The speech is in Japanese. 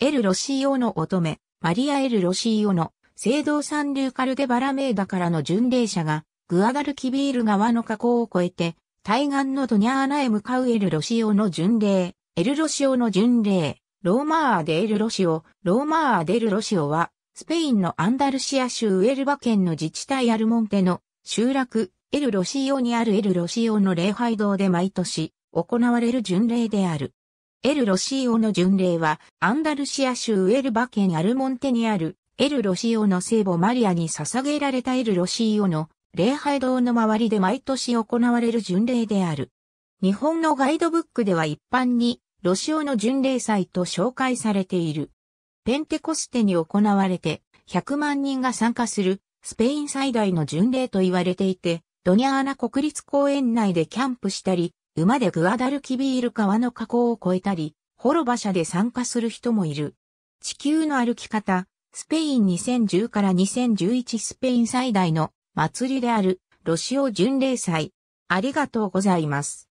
エル・ロシーオの乙女、マリア・エル・ロシーオの、聖堂サン・ーカル・デ・バラメーダからの巡礼者が、グアダルキビール川の河口を越えて、対岸のドニャーナへ向かうエル・ロシオの巡礼、エル・ロシオの巡礼、ローマーデ・エル・ロシオ、ローマーデ・エル・ロシオは、スペインのアンダルシア州ウエルバ県の自治体アルモンテの集落、エル・ロシオにあるエル・ロシオの礼拝堂で毎年行われる巡礼である。エル・ロシオの巡礼は、アンダルシア州ウェルバ県アルモンテにある、エル・ロシオの聖母マリアに捧げられたエル・ロシオの礼拝堂の周りで毎年行われる巡礼である。日本のガイドブックでは一般に、ロシオの巡礼祭と紹介されている。ペンテコステに行われて、100万人が参加する、スペイン最大の巡礼と言われていて、ドニャーナ国立公園内でキャンプしたり、馬でグアダルキビール川の河口を越えたり、滅馬車で参加する人もいる。地球の歩き方、スペイン2010から2011スペイン最大の祭りであるロシオ巡礼祭。ありがとうございます。